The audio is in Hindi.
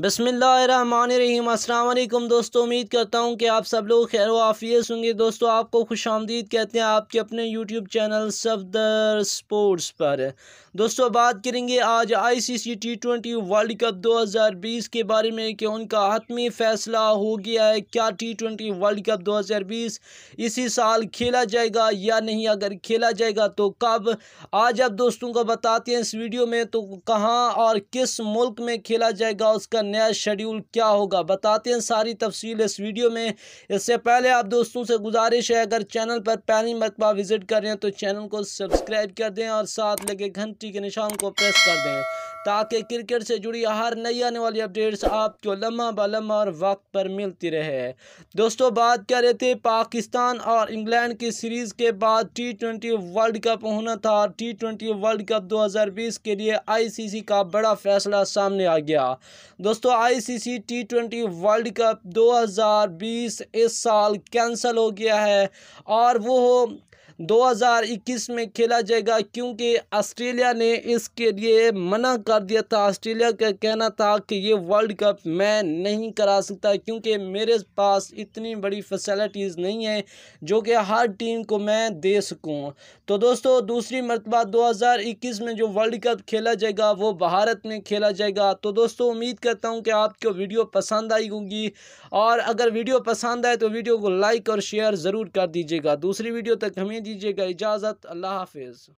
बसमिलीम अल्लाम दोस्तों उम्मीद करता हूँ कि आप सब लोग खैर वाफियस होंगे दोस्तों आपको खुश आमदीद कहते हैं आपके अपने यूट्यूब चैनल सफदर स्पोर्ट्स पर दोस्तों बात करेंगे आज ICC T twenty World Cup 2020 के बारे में कि उनका हतमी फ़ैसला हो गया है क्या टी ट्वेंटी वर्ल्ड कप 2020 इसी साल खेला जाएगा या नहीं अगर खेला जाएगा तो कब आज आप दोस्तों को बताते हैं इस वीडियो में तो कहाँ और किस मुल्क में खेला जाएगा उसका का नया शेड्यूल क्या होगा बताते हैं सारी तफसील इस वीडियो में इससे पहले आप दोस्तों से गुजारिश है अगर चैनल पर पहली मरतबा विजिट कर रहे हैं तो चैनल को सब्सक्राइब कर दें और साथ लगे घंटी के निशान को प्रेस कर दें ताकि क्रिकेट से जुड़ी हर नई आने वाली अपडेट्स आपको लम्हा बलम्हा और वक्त पर मिलती रहे दोस्तों बात कर रहे थे पाकिस्तान और इंग्लैंड की सीरीज़ के बाद टी ट्वेंटी वर्ल्ड कप होना था और टी ट्वेंटी वर्ल्ड कप 2020 के लिए आईसीसी का बड़ा फैसला सामने आ गया दोस्तों ICC T twenty World Cup 2020 इस साल कैंसिल हो गया है और वो 2021 में खेला जाएगा क्योंकि ऑस्ट्रेलिया ने इसके लिए मना कर दिया था ऑस्ट्रेलिया का कहना था कि ये वर्ल्ड कप मैं नहीं करा सकता क्योंकि मेरे पास इतनी बड़ी फैसिलिटीज़ नहीं है जो कि हर टीम को मैं दे सकूँ तो दोस्तों दूसरी मरतबा 2021 में जो वर्ल्ड कप खेला जाएगा वो भारत में खेला जाएगा तो दोस्तों उम्मीद करता हूँ कि आपको वीडियो पसंद आई होगी और अगर वीडियो पसंद आए तो वीडियो को लाइक और शेयर ज़रूर कर दीजिएगा दूसरी वीडियो तक हमें दीजिएगा इजाज़त अल्लाह हाफिज़